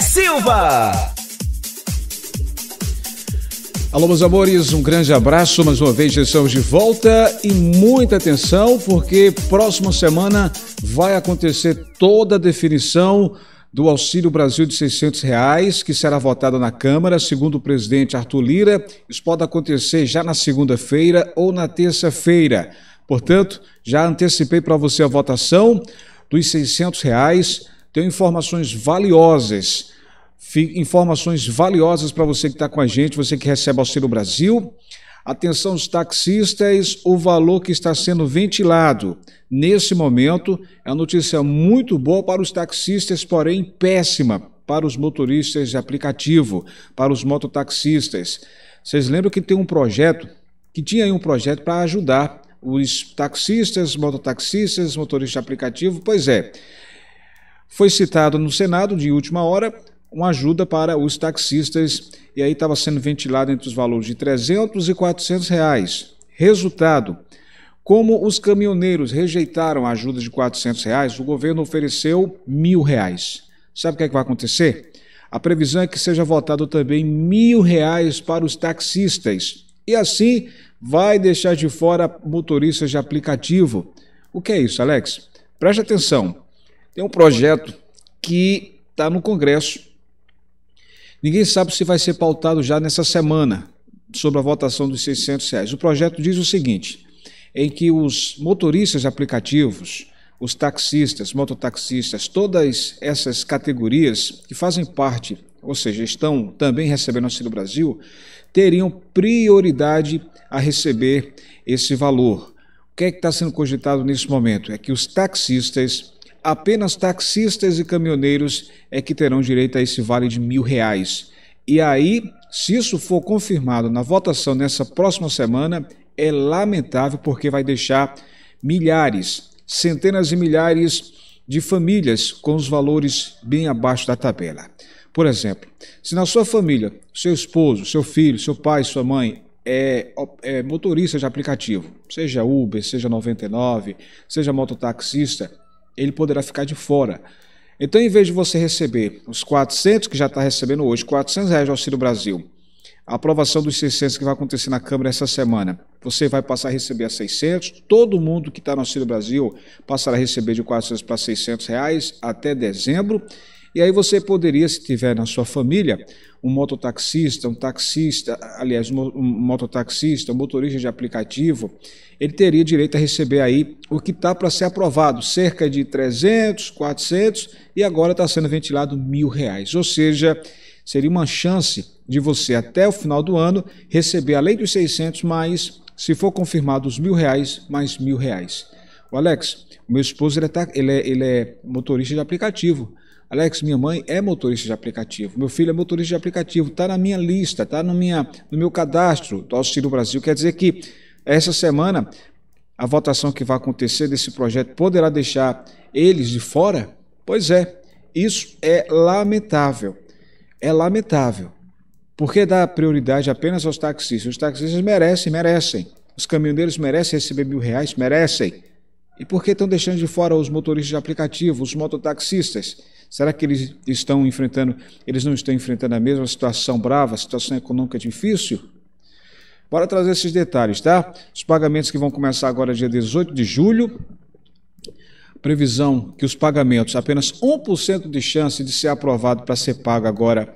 Silva. Alô, meus amores, um grande abraço. Mais uma vez, estamos de volta e muita atenção, porque próxima semana vai acontecer toda a definição do Auxílio Brasil de 600 reais, que será votada na Câmara, segundo o presidente Arthur Lira. Isso pode acontecer já na segunda-feira ou na terça-feira. Portanto, já antecipei para você a votação dos 600 reais tenho informações valiosas, informações valiosas para você que está com a gente, você que recebe Auxílio Brasil. Atenção os taxistas, o valor que está sendo ventilado nesse momento é uma notícia muito boa para os taxistas, porém péssima para os motoristas de aplicativo, para os mototaxistas. Vocês lembram que tem um projeto, que tinha aí um projeto para ajudar os taxistas, mototaxistas, motoristas de aplicativo? Pois é, foi citado no Senado, de última hora, uma ajuda para os taxistas, e aí estava sendo ventilado entre os valores de 300 e 400 reais. Resultado, como os caminhoneiros rejeitaram a ajuda de 400 reais, o governo ofereceu mil reais. Sabe o que, é que vai acontecer? A previsão é que seja votado também mil reais para os taxistas. E assim vai deixar de fora motoristas de aplicativo. O que é isso, Alex? Preste atenção. Tem é um projeto que está no Congresso. Ninguém sabe se vai ser pautado já nessa semana sobre a votação dos 600 reais. O projeto diz o seguinte: em que os motoristas aplicativos, os taxistas, mototaxistas, todas essas categorias que fazem parte, ou seja, estão também recebendo auxílio Brasil, teriam prioridade a receber esse valor. O que é que está sendo cogitado nesse momento? É que os taxistas apenas taxistas e caminhoneiros é que terão direito a esse vale de mil reais. E aí, se isso for confirmado na votação nessa próxima semana, é lamentável porque vai deixar milhares, centenas e milhares de famílias com os valores bem abaixo da tabela. Por exemplo, se na sua família, seu esposo, seu filho, seu pai, sua mãe é, é motorista de aplicativo, seja Uber, seja 99, seja mototaxista, ele poderá ficar de fora. Então, em vez de você receber os 400 que já está recebendo hoje, 400 reais do Auxílio Brasil, a aprovação dos 600 que vai acontecer na Câmara essa semana, você vai passar a receber a 600, todo mundo que está no Auxílio Brasil passará a receber de 400 para 600 reais até dezembro, e aí você poderia, se tiver na sua família, um mototaxista, um taxista, aliás, um mototaxista, um motorista de aplicativo, ele teria direito a receber aí o que está para ser aprovado, cerca de 300, 400 e agora está sendo ventilado mil reais. Ou seja, seria uma chance de você até o final do ano receber além dos 600 mais, se for confirmado os mil reais, mais mil reais. O Alex, meu esposo ele é, ele é, ele é motorista de aplicativo. Alex, minha mãe é motorista de aplicativo, meu filho é motorista de aplicativo, está na minha lista, está no, no meu cadastro do Auxílio Brasil. Quer dizer que essa semana a votação que vai acontecer desse projeto poderá deixar eles de fora? Pois é, isso é lamentável. É lamentável. Por que dar prioridade apenas aos taxistas? Os taxistas merecem, merecem. Os caminhoneiros merecem receber mil reais, merecem. E por que estão deixando de fora os motoristas de aplicativo, os mototaxistas? Será que eles estão enfrentando, eles não estão enfrentando a mesma situação brava, situação econômica difícil? Bora trazer esses detalhes, tá? Os pagamentos que vão começar agora dia 18 de julho. Previsão que os pagamentos, apenas 1% de chance de ser aprovado para ser pago agora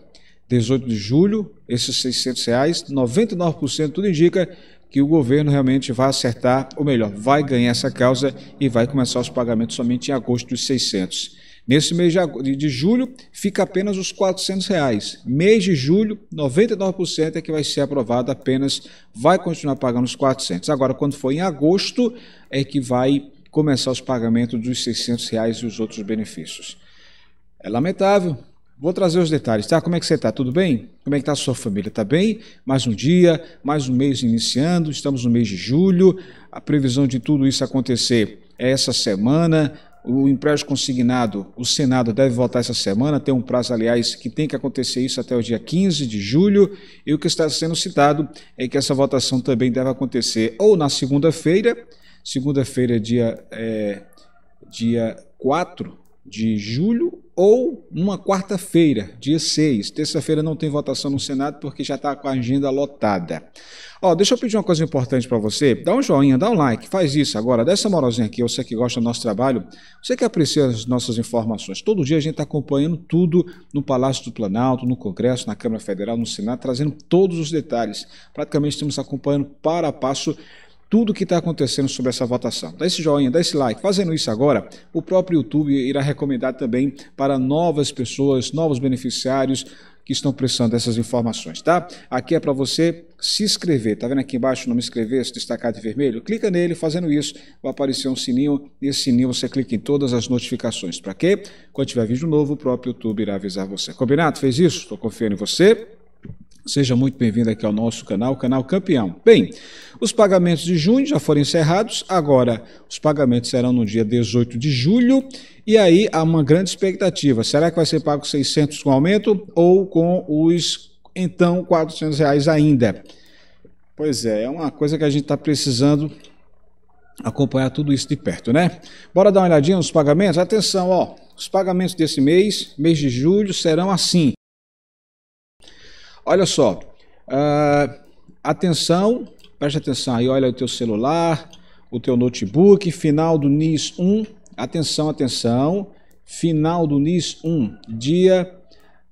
18 de julho, esses 600 reais, 99% tudo indica que o governo realmente vai acertar, ou melhor, vai ganhar essa causa e vai começar os pagamentos somente em agosto dos 600. Nesse mês de julho, fica apenas os R$ reais. Mês de julho, 99% é que vai ser aprovado, apenas vai continuar pagando os 400. Agora, quando for em agosto, é que vai começar os pagamentos dos R$ reais e os outros benefícios. É lamentável. Vou trazer os detalhes, tá? Como é que você está? Tudo bem? Como é que está a sua família? Está bem? Mais um dia, mais um mês iniciando, estamos no mês de julho. A previsão de tudo isso acontecer é essa semana, o empréstimo consignado, o Senado deve votar essa semana, tem um prazo, aliás, que tem que acontecer isso até o dia 15 de julho, e o que está sendo citado é que essa votação também deve acontecer ou na segunda-feira, segunda-feira, dia, é, dia 4 de julho, ou uma quarta-feira, dia 6. Terça-feira não tem votação no Senado porque já está com a agenda lotada. Ó, deixa eu pedir uma coisa importante para você. Dá um joinha, dá um like, faz isso agora. Dessa moralzinha aqui, você que gosta do nosso trabalho, você que aprecia as nossas informações. Todo dia a gente está acompanhando tudo no Palácio do Planalto, no Congresso, na Câmara Federal, no Senado, trazendo todos os detalhes. Praticamente estamos acompanhando para a passo tudo o que está acontecendo sobre essa votação. Dá esse joinha, dá esse like. Fazendo isso agora, o próprio YouTube irá recomendar também para novas pessoas, novos beneficiários que estão precisando dessas informações, tá? Aqui é para você se inscrever, tá vendo aqui embaixo não me inscrever, se destacar de vermelho? Clica nele, fazendo isso vai aparecer um sininho, nesse sininho você clica em todas as notificações, para quê? Quando tiver vídeo novo, o próprio YouTube irá avisar você. Combinado? Fez isso? Estou confiando em você. Seja muito bem-vindo aqui ao nosso canal, canal Campeão. Bem, os pagamentos de junho já foram encerrados, agora os pagamentos serão no dia 18 de julho e aí há uma grande expectativa. Será que vai ser pago 600 com aumento ou com os então 400 reais ainda? Pois é, é uma coisa que a gente está precisando acompanhar tudo isso de perto, né? Bora dar uma olhadinha nos pagamentos? Atenção, ó, os pagamentos desse mês, mês de julho, serão assim. Olha só. Uh, atenção, preste atenção aí, olha o teu celular, o teu notebook, final do NIS 1. Atenção, atenção. Final do NIS 1, dia.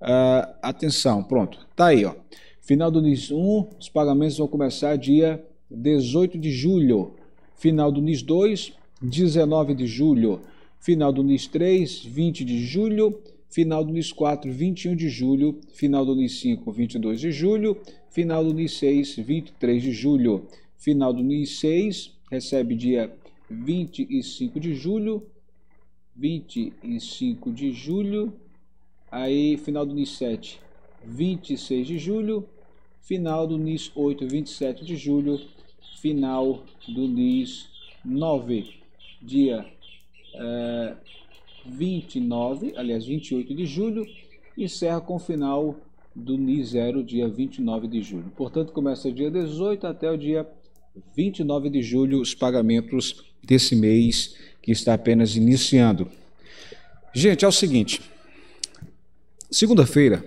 Uh, atenção, pronto. Tá aí, ó. Final do NIS 1, os pagamentos vão começar dia 18 de julho. Final do NIS 2, 19 de julho. Final do NIS 3, 20 de julho final do NIS 4, 21 de julho, final do NIS 5, 22 de julho, final do NIS 6, 23 de julho. Final do NIS 6 recebe dia 25 de julho, 25 de julho, aí final do NIS 7, 26 de julho, final do NIS 8, 27 de julho, final do NIS 9, dia é, 29, aliás, 28 de julho, e encerra com o final do NI 0, dia 29 de julho. Portanto, começa dia 18 até o dia 29 de julho os pagamentos desse mês que está apenas iniciando. Gente, é o seguinte: segunda-feira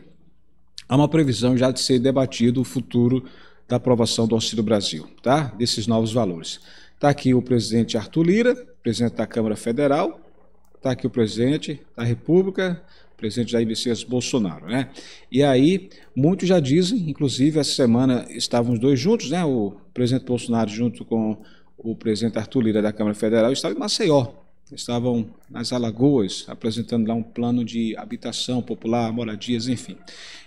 há uma previsão já de ser debatido o futuro da aprovação do Auxílio Brasil, tá? Desses novos valores. Está aqui o presidente Arthur Lira, presidente da Câmara Federal, está aqui o presidente da República, presidente Jair Messias Bolsonaro, né? E aí, muitos já dizem, inclusive essa semana estavam os dois juntos, né? O presidente Bolsonaro junto com o presidente Arthur Lira da Câmara Federal estava em Maceió. Estavam nas Alagoas apresentando lá um plano de habitação popular, moradias, enfim.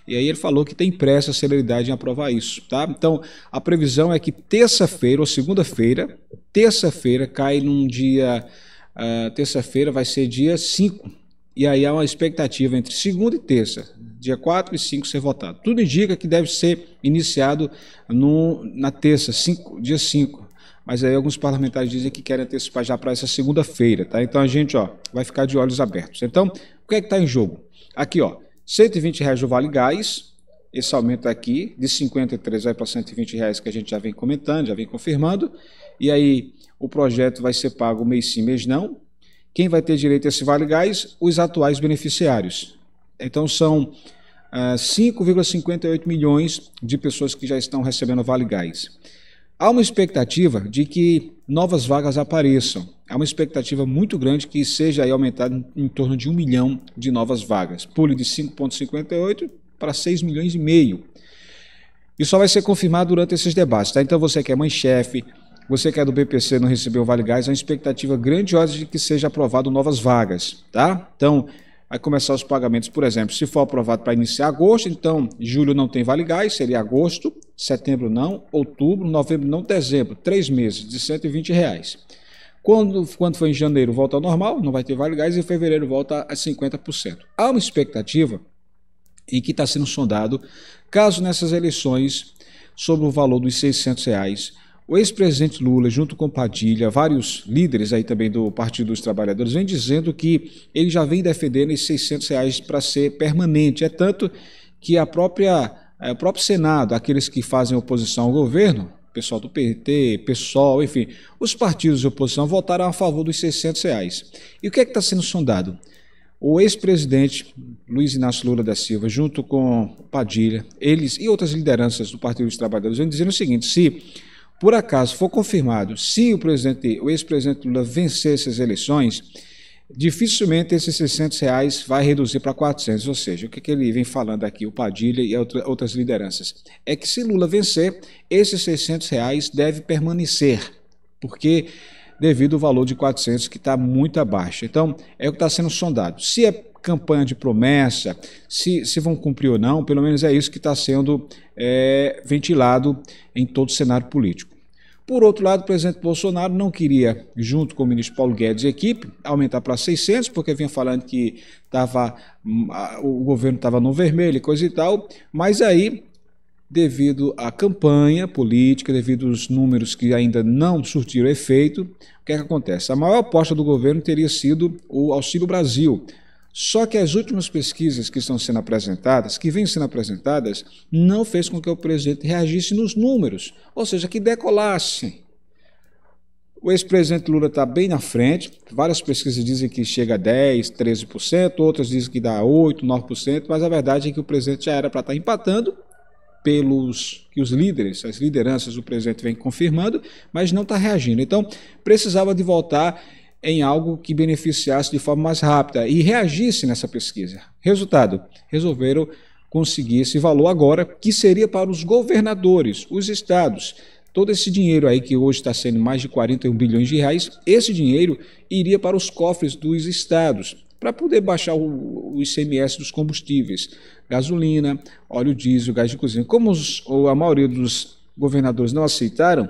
E aí ele falou que tem pressa, celeridade em aprovar isso, tá? Então, a previsão é que terça-feira ou segunda-feira, terça-feira cai num dia Uh, terça-feira vai ser dia 5. E aí há uma expectativa entre segunda e terça, dia 4 e 5 ser votado. Tudo indica que deve ser iniciado no, na terça, cinco, dia 5. Mas aí alguns parlamentares dizem que querem antecipar já para essa segunda-feira, tá? Então a gente, ó, vai ficar de olhos abertos. Então, o que é que está em jogo? Aqui, ó, 120 reais do Vale Gás, esse aumento aqui, de 53 vai para 120 reais que a gente já vem comentando, já vem confirmando. E aí, o projeto vai ser pago mês sim, mês não. Quem vai ter direito a esse Vale Gás? Os atuais beneficiários. Então são ah, 5,58 milhões de pessoas que já estão recebendo Vale Gás. Há uma expectativa de que novas vagas apareçam. Há uma expectativa muito grande que seja aí aumentado em torno de um milhão de novas vagas. Pule de 5,58 para 6 milhões e meio. Isso só vai ser confirmado durante esses debates. Tá? Então você que é mãe-chefe, você que é do BPC não recebeu o Vale Gás, há é uma expectativa grandiosa de que seja aprovado novas vagas, tá? Então, vai começar os pagamentos, por exemplo, se for aprovado para iniciar agosto, então julho não tem Vale Gás, seria agosto, setembro não, outubro, novembro não, dezembro, três meses de 120 reais. Quando, quando for em janeiro, volta ao normal, não vai ter Vale Gás, e em fevereiro volta a 50%. Há uma expectativa em que está sendo sondado, caso nessas eleições, sobre o valor dos 600 reais, o ex-presidente Lula, junto com Padilha, vários líderes aí também do Partido dos Trabalhadores, vem dizendo que ele já vem defendendo esses 600 reais para ser permanente. É tanto que a própria, é, o próprio Senado, aqueles que fazem oposição ao governo, pessoal do PT, PSOL, enfim, os partidos de oposição votaram a favor dos 600 reais. E o que é que está sendo sondado? O ex-presidente Luiz Inácio Lula da Silva, junto com Padilha, eles e outras lideranças do Partido dos Trabalhadores, vem dizendo o seguinte: se por acaso for confirmado, se o presidente, o ex-presidente Lula vencer essas eleições, dificilmente esses 600 reais vai reduzir para 400. Ou seja, o que, que ele vem falando aqui, o Padilha e outra, outras lideranças, é que se Lula vencer, esses 600 reais deve permanecer, porque devido ao valor de 400 que está muito abaixo. Então, é o que está sendo sondado. Se é campanha de promessa, se, se vão cumprir ou não, pelo menos é isso que está sendo é, ventilado em todo o cenário político. Por outro lado, o presidente Bolsonaro não queria, junto com o ministro Paulo Guedes e equipe, aumentar para 600, porque vinha falando que tava, hum, o governo estava no vermelho e coisa e tal, mas aí devido à campanha política, devido aos números que ainda não surtiram efeito, o que, é que acontece? A maior aposta do governo teria sido o Auxílio Brasil, só que as últimas pesquisas que estão sendo apresentadas, que vêm sendo apresentadas, não fez com que o presidente reagisse nos números, ou seja, que decolasse. O ex-presidente Lula está bem na frente, várias pesquisas dizem que chega a 10%, 13%, outras dizem que dá 8%, 9%, mas a verdade é que o presidente já era para estar tá empatando pelos que os líderes, as lideranças, o presidente vem confirmando, mas não está reagindo. Então, precisava de voltar em algo que beneficiasse de forma mais rápida e reagisse nessa pesquisa. Resultado: resolveram conseguir esse valor agora, que seria para os governadores, os estados. Todo esse dinheiro aí, que hoje está sendo mais de 41 bilhões de reais, esse dinheiro iria para os cofres dos estados, para poder baixar o, o ICMS dos combustíveis, gasolina, óleo diesel, gás de cozinha. Como os, a maioria dos governadores não aceitaram,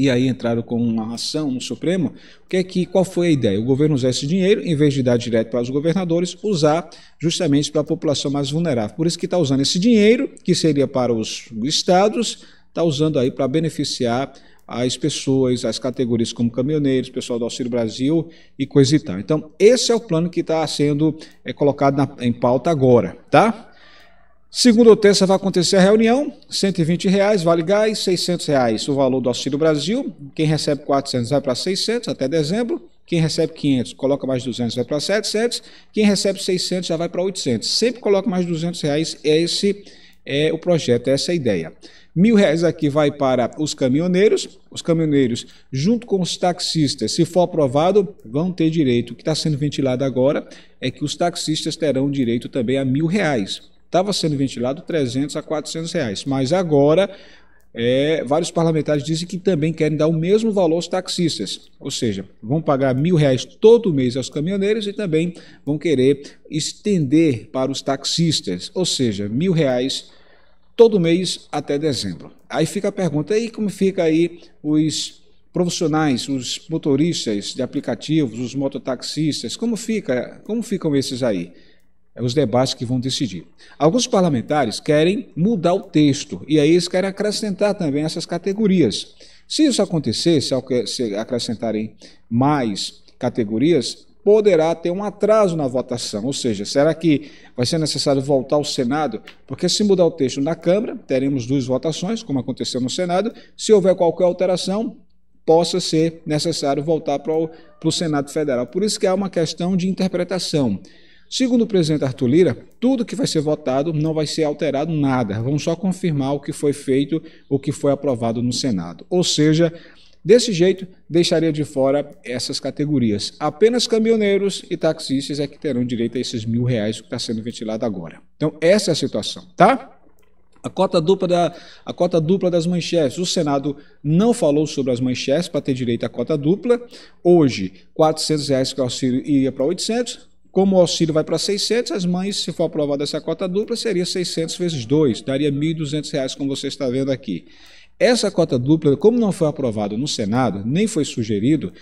e aí entraram com uma ação no Supremo. O que é que qual foi a ideia? O governo usar esse dinheiro, em vez de dar direto para os governadores, usar justamente para a população mais vulnerável. Por isso que está usando esse dinheiro que seria para os estados, está usando aí para beneficiar as pessoas, as categorias como caminhoneiros, pessoal do Auxílio Brasil e coisa e tal. Então, esse é o plano que está sendo é, colocado na, em pauta agora, tá? Segunda ou terça vai acontecer a reunião, 120 reais, vale gás, 600 reais o valor do Auxílio Brasil, quem recebe 400 vai para 600 até dezembro, quem recebe 500 coloca mais 200 vai para 700, quem recebe 600 já vai para 800, sempre coloca mais 200 reais, é esse é o projeto, é essa é a ideia. Mil reais aqui vai para os caminhoneiros. Os caminhoneiros, junto com os taxistas, se for aprovado, vão ter direito. O que está sendo ventilado agora é que os taxistas terão direito também a mil reais estava sendo ventilado 300 a 400 reais. Mas agora, é, vários parlamentares dizem que também querem dar o mesmo valor aos taxistas. Ou seja, vão pagar mil reais todo mês aos caminhoneiros e também vão querer estender para os taxistas. Ou seja, mil reais todo mês até dezembro. Aí fica a pergunta, aí como fica aí os profissionais, os motoristas de aplicativos, os mototaxistas, como fica, como ficam esses aí? É os debates que vão decidir. Alguns parlamentares querem mudar o texto e aí eles querem acrescentar também essas categorias. Se isso acontecer, se acrescentarem mais categorias, poderá ter um atraso na votação. Ou seja, será que vai ser necessário voltar ao Senado? Porque se mudar o texto na Câmara, teremos duas votações, como aconteceu no Senado. Se houver qualquer alteração, possa ser necessário voltar para o, Senado Federal. Por isso que é uma questão de interpretação. Segundo o presidente Arthur Lira, tudo que vai ser votado não vai ser alterado nada, vão só confirmar o que foi feito, o que foi aprovado no Senado. Ou seja, desse jeito deixaria de fora essas categorias. Apenas caminhoneiros e taxistas é que terão direito a esses mil reais que está sendo ventilado agora. Então essa é a situação, tá? A cota, dupla da, a cota dupla das manchetes. O Senado não falou sobre as manchetes para ter direito à cota dupla. Hoje, R$ 400 reais que o auxílio iria para 800 como o auxílio vai para 600, as mães, se for aprovada essa cota dupla, seria 600 vezes 2, daria 1.200 reais, como você está vendo aqui. Essa cota dupla, como não foi aprovada no Senado, nem foi sugerido,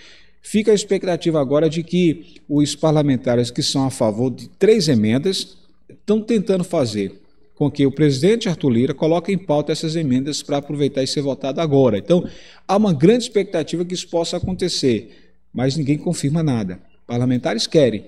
fica a expectativa agora de que os parlamentares que são a favor de três emendas estão tentando fazer com que o presidente Arthur Lira coloque em pauta essas emendas para aproveitar e ser votado agora. Então, há uma grande expectativa que isso possa acontecer, mas ninguém confirma nada. Parlamentares querem,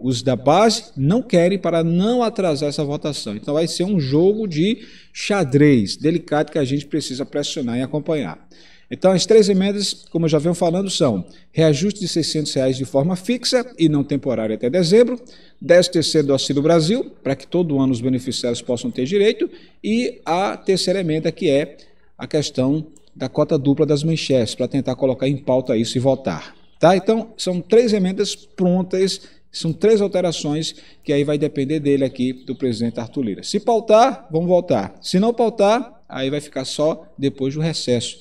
os da base não querem para não atrasar essa votação. Então vai ser um jogo de xadrez delicado que a gente precisa pressionar e acompanhar. Então as três emendas, como eu já venho falando, são reajuste de 600 reais de forma fixa e não temporária até dezembro, 10 terceiro do Auxílio Brasil, para que todo ano os beneficiários possam ter direito, e a terceira emenda que é a questão da cota dupla das manchetes, para tentar colocar em pauta isso e votar. Tá? Então, são três emendas prontas são três alterações que aí vai depender dele aqui, do presidente Arthur Lira. Se pautar, vamos voltar. Se não pautar, aí vai ficar só depois do recesso.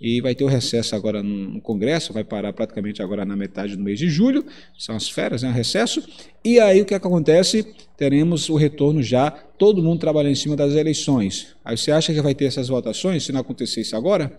E vai ter o recesso agora no Congresso, vai parar praticamente agora na metade do mês de julho, são as férias, é né, um recesso. E aí o que, é que acontece? Teremos o retorno já, todo mundo trabalhando em cima das eleições. Aí você acha que vai ter essas votações se não acontecer isso agora?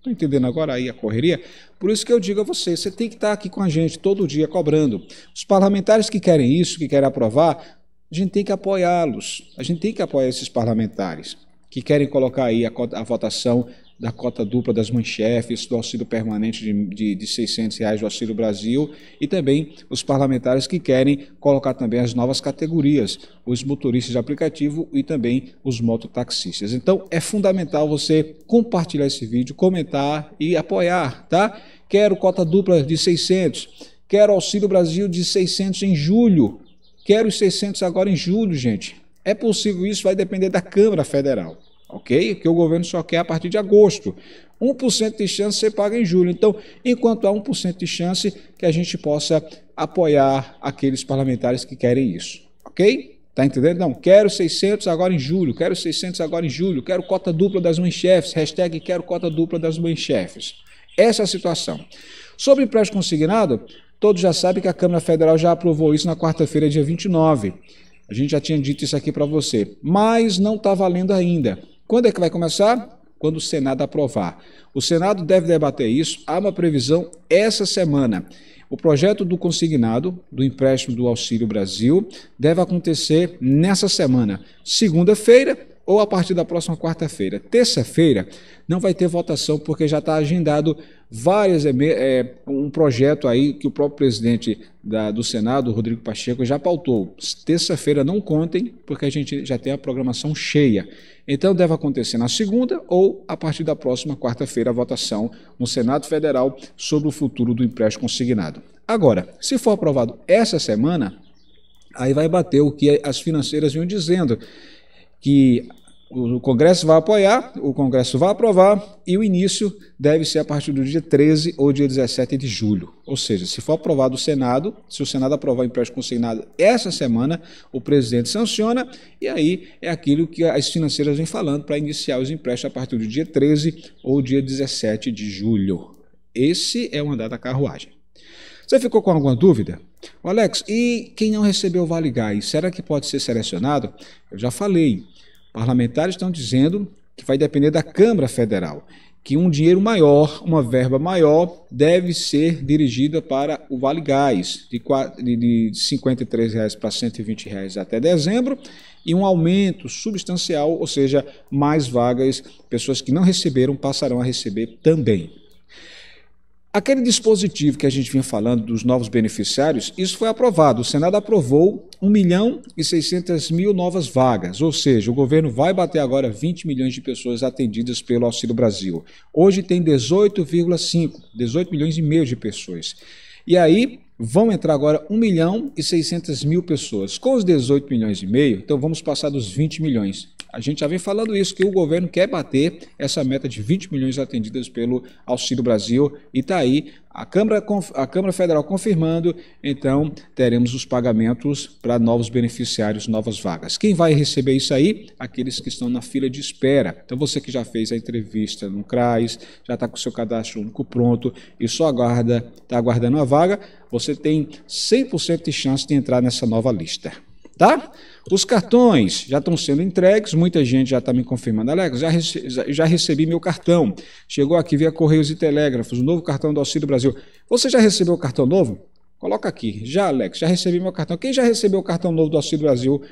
Estão entendendo agora aí a correria? Por isso que eu digo a você, você tem que estar aqui com a gente todo dia cobrando. Os parlamentares que querem isso, que querem aprovar, a gente tem que apoiá-los. A gente tem que apoiar esses parlamentares que querem colocar aí a, a votação da cota dupla das mães chefes, do auxílio permanente de, de, de 600 reais do Auxílio Brasil e também os parlamentares que querem colocar também as novas categorias, os motoristas de aplicativo e também os mototaxistas. Então é fundamental você compartilhar esse vídeo, comentar e apoiar, tá? Quero cota dupla de 600, quero Auxílio Brasil de 600 em julho, quero os 600 agora em julho, gente. É possível isso, vai depender da Câmara Federal ok? Que o governo só quer a partir de agosto. 1% de chance você paga em julho. Então, enquanto há 1% de chance que a gente possa apoiar aqueles parlamentares que querem isso, ok? Tá entendendo? Não, quero 600 agora em julho, quero 600 agora em julho, quero cota dupla das mães-chefes, hashtag quero cota dupla das mães-chefes. Essa é a situação. Sobre empréstimo consignado, todos já sabem que a Câmara Federal já aprovou isso na quarta-feira, dia 29. A gente já tinha dito isso aqui para você, mas não está valendo ainda. Quando é que vai começar? Quando o Senado aprovar. O Senado deve debater isso. Há uma previsão essa semana. O projeto do consignado do empréstimo do Auxílio Brasil deve acontecer nessa semana, segunda-feira ou a partir da próxima quarta-feira. Terça-feira não vai ter votação porque já está agendado várias é, um projeto aí que o próprio presidente da, do Senado, Rodrigo Pacheco, já pautou. Terça-feira não contem, porque a gente já tem a programação cheia. Então deve acontecer na segunda ou a partir da próxima quarta-feira a votação no Senado Federal sobre o futuro do empréstimo consignado. Agora, se for aprovado essa semana, aí vai bater o que as financeiras vinham dizendo, que o Congresso vai apoiar, o Congresso vai aprovar e o início deve ser a partir do dia 13 ou dia 17 de julho. Ou seja, se for aprovado o Senado, se o Senado aprovar o empréstimo consignado essa semana, o presidente sanciona e aí é aquilo que as financeiras vêm falando para iniciar os empréstimos a partir do dia 13 ou dia 17 de julho. Esse é o andar da carruagem. Você ficou com alguma dúvida? Alex, e quem não recebeu o Vale Gás, será que pode ser selecionado? Eu já falei. Parlamentares estão dizendo que vai depender da Câmara Federal, que um dinheiro maior, uma verba maior, deve ser dirigida para o Vale Gás, de R$ 53 reais para R$ 120 reais até dezembro, e um aumento substancial, ou seja, mais vagas, pessoas que não receberam passarão a receber também. Aquele dispositivo que a gente vinha falando dos novos beneficiários, isso foi aprovado. O Senado aprovou 1 milhão e 600 mil novas vagas, ou seja, o governo vai bater agora 20 milhões de pessoas atendidas pelo Auxílio Brasil. Hoje tem 18,5, 18 milhões e meio de pessoas. E aí, Vão entrar agora 1 milhão e 600 mil pessoas. Com os 18 milhões e meio, então vamos passar dos 20 milhões. A gente já vem falando isso, que o governo quer bater essa meta de 20 milhões atendidas pelo Auxílio Brasil e está aí a Câmara, a Câmara Federal confirmando, então teremos os pagamentos para novos beneficiários, novas vagas. Quem vai receber isso aí? Aqueles que estão na fila de espera. Então você que já fez a entrevista no CRAS, já está com o seu cadastro único pronto e só aguarda, está aguardando a vaga, você tem 100% de chance de entrar nessa nova lista. Tá? Os cartões já estão sendo entregues, muita gente já está me confirmando. Alex, já, rece já recebi meu cartão. Chegou aqui via Correios e Telégrafos, o novo cartão do Auxílio Brasil. Você já recebeu o cartão novo? Coloca aqui. Já, Alex, já recebi meu cartão. Quem já recebeu o cartão novo do Auxílio Brasil?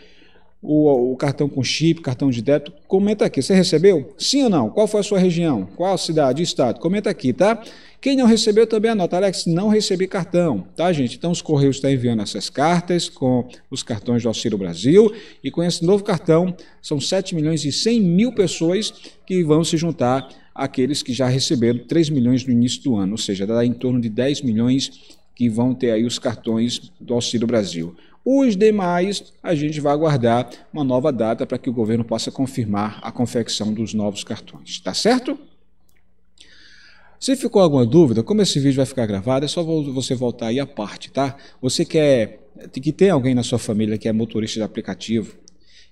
O, o cartão com chip, cartão de débito, comenta aqui. Você recebeu? Sim ou não? Qual foi a sua região? Qual cidade, estado? Comenta aqui, tá? Quem não recebeu também anota, Alex, não recebi cartão, tá, gente? Então os Correios estão enviando essas cartas com os cartões do Auxílio Brasil e com esse novo cartão são 7 milhões e 100 mil pessoas que vão se juntar àqueles que já receberam 3 milhões no início do ano, ou seja, dá em torno de 10 milhões que vão ter aí os cartões do Auxílio Brasil. Os demais, a gente vai aguardar uma nova data para que o governo possa confirmar a confecção dos novos cartões, tá certo? Se ficou alguma dúvida, como esse vídeo vai ficar gravado, é só você voltar aí à parte, tá? Você quer é, que tem alguém na sua família que é motorista de aplicativo,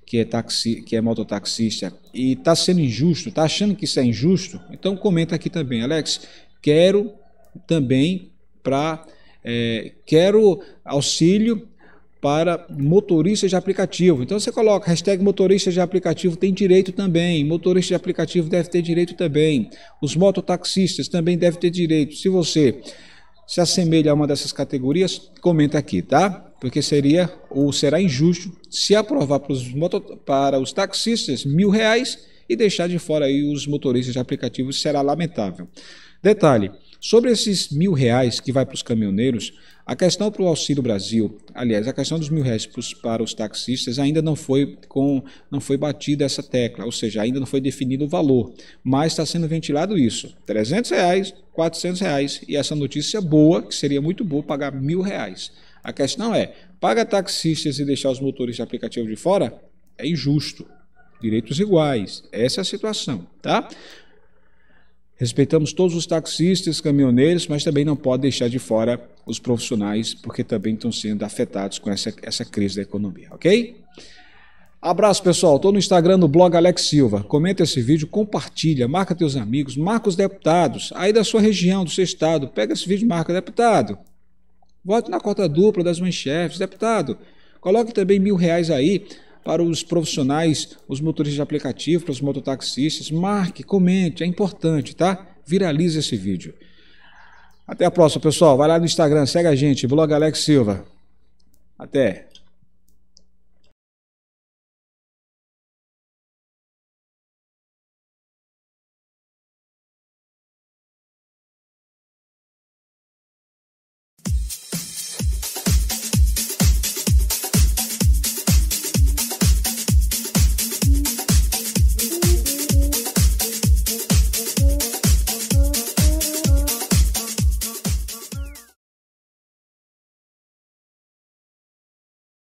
que é, taxi, que é mototaxista e está sendo injusto, está achando que isso é injusto, então comenta aqui também, Alex, quero também para é, eh, quero auxílio para motoristas de aplicativo. Então você coloca hashtag motorista de aplicativo tem direito também, motorista de aplicativo deve ter direito também, os mototaxistas também devem ter direito. Se você se assemelha a uma dessas categorias, comenta aqui, tá? Porque seria ou será injusto se aprovar para os, moto, para os taxistas mil reais e deixar de fora aí os motoristas de aplicativo será lamentável. Detalhe, sobre esses mil reais que vai para os caminhoneiros, a questão para o Auxílio Brasil, aliás, a questão dos mil reais para os taxistas ainda não foi com, não foi batida essa tecla, ou seja, ainda não foi definido o valor, mas está sendo ventilado isso, 300 reais, 400 reais, e essa notícia boa, que seria muito boa, pagar mil reais. A questão é, paga taxistas e deixar os motores de aplicativo de fora? É injusto. Direitos iguais. Essa é a situação, tá? Respeitamos todos os taxistas, caminhoneiros, mas também não pode deixar de fora os profissionais, porque também estão sendo afetados com essa, essa crise da economia, ok? Abraço, pessoal. Estou no Instagram, no blog Alex Silva. Comenta esse vídeo, compartilha, marca teus amigos, marca os deputados aí da sua região, do seu estado. Pega esse vídeo e marca deputado. Vote na cota dupla das mães chefes, deputado. Coloque também mil reais aí para os profissionais, os motoristas de aplicativo, para os mototaxistas. Marque, comente, é importante, tá? Viralize esse vídeo. Até a próxima, pessoal. Vai lá no Instagram, segue a gente, blog Alex Silva. Até.